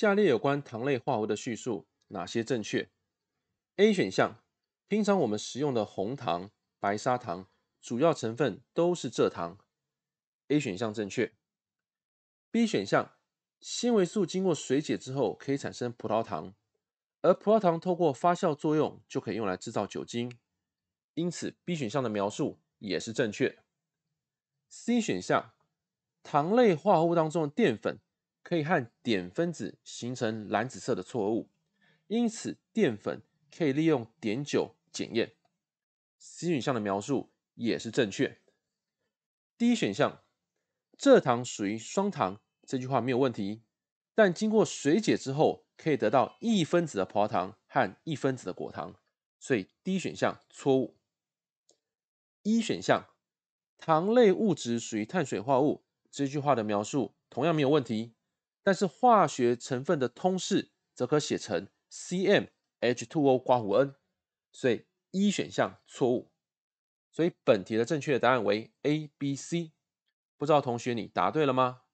下列有关糖类化合物的叙述，哪些正确？A 选项，平常我们食用的红糖、白砂糖主要成分都是蔗糖，A 选项正确。B 选项，纤维素经过水解之后可以产生葡萄糖，而葡萄糖透过发酵作用就可以用来制造酒精，因此 B 选项的描述也是正确。C 选项，糖类化合物当中的淀粉。可以和碘分子形成蓝紫色的错误，因此淀粉可以利用碘酒检验。C 选项的描述也是正确。D 选项，蔗糖属于双糖，这句话没有问题，但经过水解之后可以得到一分子的葡萄糖和一分子的果糖，所以 D 选项错误。E 选项，糖类物质属于碳水化合物，这句话的描述同样没有问题。但是化学成分的通式则可写成 CmH2O 括弧 n，所以一选项错误，所以本题的正确答案为 A、B、C。不知道同学你答对了吗？